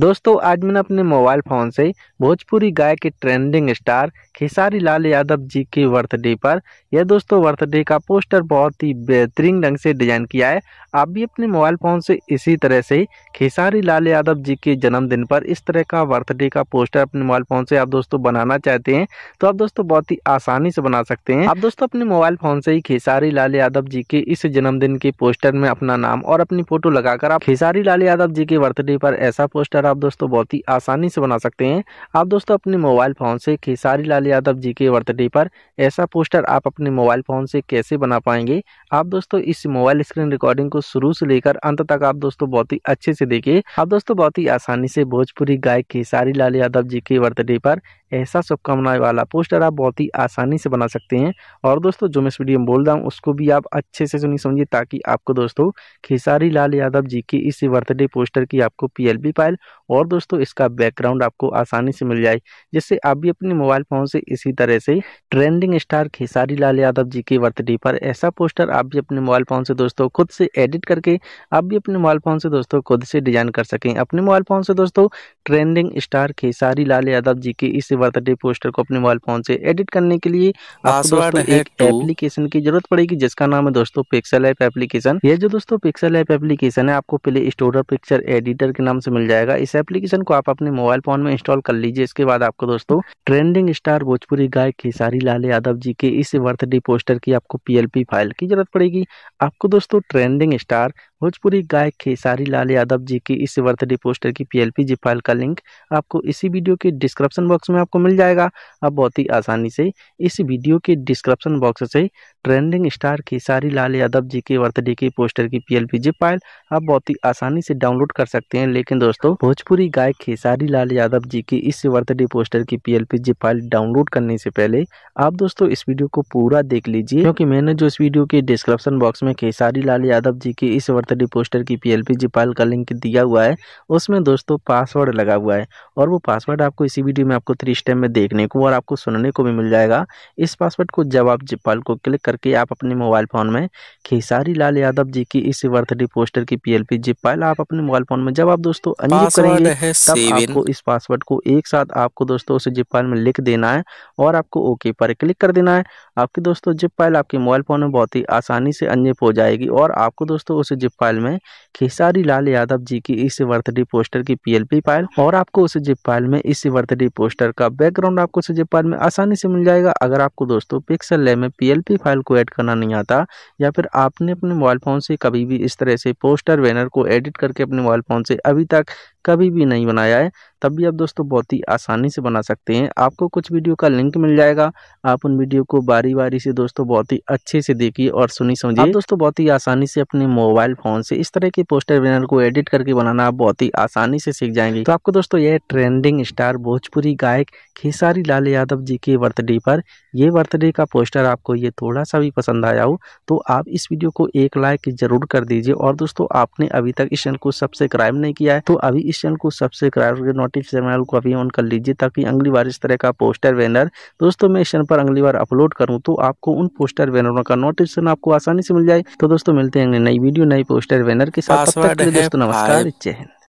दोस्तों आज मैंने अपने मोबाइल फ़ोन से भोजपुरी गाय के ट्रेंडिंग स्टार खेसारी लाल यादव जी के बर्थडे पर यह दोस्तों बर्थडे का पोस्टर बहुत ही बेहतरीन ढंग से डिज़ाइन किया है आप भी अपने मोबाइल फ़ोन से इसी तरह से खेसारी लाल यादव जी के जन्मदिन पर इस तरह का बर्थडे का पोस्टर अपने मोबाइल फ़ोन से आप दोस्तों बनाना चाहते हैं तो आप दोस्तों बहुत ही आसानी से बना सकते हैं आप दोस्तों अपने मोबाइल फ़ोन से ही खेसारी लाल यादव जी के इस जन्मदिन के पोस्टर में अपना नाम और अपनी फ़ोटो लगाकर आप खेसारी लाल यादव जी के बर्थडे पर ऐसा पोस्टर स्क्वायर आप दोस्तों बहुत ही आसानी से बना सकते हैं आप दोस्तों अपने मोबाइल फ़ोन से खेसारी लाल यादव जी के बर्थडे पर ऐसा पोस्टर आप अपने मोबाइल फ़ोन से कैसे बना पाएंगे आप दोस्तों इस मोबाइल स्क्रीन रिकॉर्डिंग को शुरू से लेकर अंत तक आप दोस्तों बहुत ही अच्छे से देखिए आप दोस्तों बहुत ही आसानी से भोजपुरी गायक खेसारी लाल यादव जी के बर्थडे पर ऐसा शुभकामनाएं वाला पोस्टर आप बहुत ही आसानी से बना सकते हैं और दोस्तों जो मैं इस वीडियो में बोल रहा हूँ उसको भी आप अच्छे से सुनिए समझिए ताकि आपको दोस्तों खेसारी लाल यादव जी की इस बर्थडे पोस्टर की आपको पी फाइल और दोस्तों इसका बैकग्राउंड आपको आसानी से मिल जाए जिससे आप भी अपने मोबाइल फ़ोन से इसी तरह से ट्रेंडिंग स्टार खेसारी लाल यादव जी के बर्थडे पर ऐसा पोस्टर आप भी अपने मोबाइल फ़ोन से दोस्तों खुद से एडिट करके आप भी अपने मोबाइल फ़ोन से दोस्तों खुद से डिज़ाइन कर सकें अपने मोबाइल फ़ोन से दोस्तों ट्रेंडिंग स्टार खेसारी लाल यादव जी के इस बर्थडे पोस्टर को अपने मोबाइल फोन से एडिट करने के लिए आपको दोस्तों एक एप्लीकेशन की जरूरत पड़ेगी जिसका नाम है दोस्तों पिक्सल ऐप एप्लीकेशन ये जो दोस्तों पिक्सल ऐप एप्लीकेशन है आपको प्ले स्टोर और पिक्चर एडिटर के नाम से मिल जाएगा इस एप्लीकेशन को आप अपने मोबाइल फोन में इंस्टॉल कर लीजिए इसके बाद आपको दोस्तों ट्रेंडिंग स्टार भोजपुरी गायक खेसारी लाल यादव जी के इस बर्थडे पोस्टर की आपको पीएलपी फाइल की जरूरत पड़ेगी आपको दोस्तों ट्रेंडिंग स्टार भोजपुरी गायक खेसारी लाल यादव जी की इस बर्थडे पोस्टर की पीएलपी जी फाइल का लिंक आपको इसी वीडियो के डिस्क्रिप्शन बॉक्स में आपको मिल जाएगा आप बहुत ही आसानी से इस वीडियो के डिस्क्रिप्शन बॉक्स से ट्रेंडिंग स्टार खेसारी लाल यादव जी के बर्थडे की पोस्टर की पीएलपी जी फाइल आप बहुत ही आसानी से डाउनलोड कर सकते हैं लेकिन दोस्तों भोजपुरी गायक खेसारी लाल यादव जी की इस बर्थडे पोस्टर की पीएलपी जी फाइल डाउनलोड करने से पहले आप दोस्तों इस वीडियो को पूरा देख लीजिए क्योंकि मैंने जो इस वीडियो के डिस्क्रिप्शन बॉक्स में खेसारी लाल यादव जी की इस वर्त स्टडी पोस्टर की पीएलपी जीपाल का लिंक दिया हुआ है उसमें दोस्तों पासवर्ड लगा हुआ है और वो पासवर्ड आपको इसी वीडियो में आपको थ्री स्टेप में देखने को और आपको सुनने को भी मिल जाएगा इस पासवर्ड को जब आप जीपाल को क्लिक करके आप अपने मोबाइल फ़ोन में खेसारी लाल यादव जी की इस बर्थडे पोस्टर की पी जीपाल आप अपने मोबाइल फ़ोन में जब आप दोस्तों करेंगे तब आपको इस पासवर्ड को एक साथ आपको दोस्तों उस जीपाल में लिख देना है और आपको ओके पर क्लिक कर देना है आपकी दोस्तों जिप फाइल आपके मोबाइल फ़ोन में बहुत ही आसानी से अनजिप हो जाएगी और आपको दोस्तों उस जिप फाइल में खेसारी लाल यादव जी की इस बर्थडे पोस्टर की पीएलपी फाइल और आपको उस जिप फाइल में इस बर्थडे पोस्टर का बैकग्राउंड आपको उस जिप फाइल में आसानी से मिल जाएगा अगर आपको दोस्तों पिक्सल लैब में पीएलपी फाइल को ऐड करना नहीं आता या फिर आपने अपने मोबाइल फ़ोन से कभी भी इस तरह से पोस्टर बैनर को एडिट करके अपने मोबाइल फ़ोन से अभी तक कभी भी नहीं बनाया है तब भी आप दोस्तों बहुत ही आसानी से बना सकते हैं आपको कुछ वीडियो का लिंक मिल जाएगा आप उन वीडियो को बारी बारी से दोस्तों बहुत ही अच्छे से देखिए और सुनी समझिए दोस्तों बहुत ही आसानी से अपने मोबाइल फ़ोन से इस तरह के पोस्टर बैनर को एडिट करके बनाना आप बहुत ही आसानी से सीख जाएंगे तो आपको दोस्तों यह ट्रेंडिंग स्टार भोजपुरी गायक खेसारी लाल यादव जी के बर्थडे पर ये बर्थडे का पोस्टर आपको ये थोड़ा सा भी पसंद आया हो तो आप इस वीडियो को एक लाइक जरूर कर दीजिए और दोस्तों आपने अभी तक इस चैनल को सब्सक्राइब नहीं किया है तो अभी इस चैनल को सब्सक्राइब करके नोटिफिकेशन को अभी ऑन कर लीजिए ताकि अगली बार इस तरह का पोस्टर बैनर दोस्तों मैं इस चैनल पर अगली बार अपलोड करूँ तो आपको उन पोस्टर बैनरों का नोटिफिकेशन आपको आसानी से मिल जाए तो दोस्तों मिलते हैं नई वीडियो नई पोस्टर बैनर के साथ दोस्तों नमस्कार जय हिंद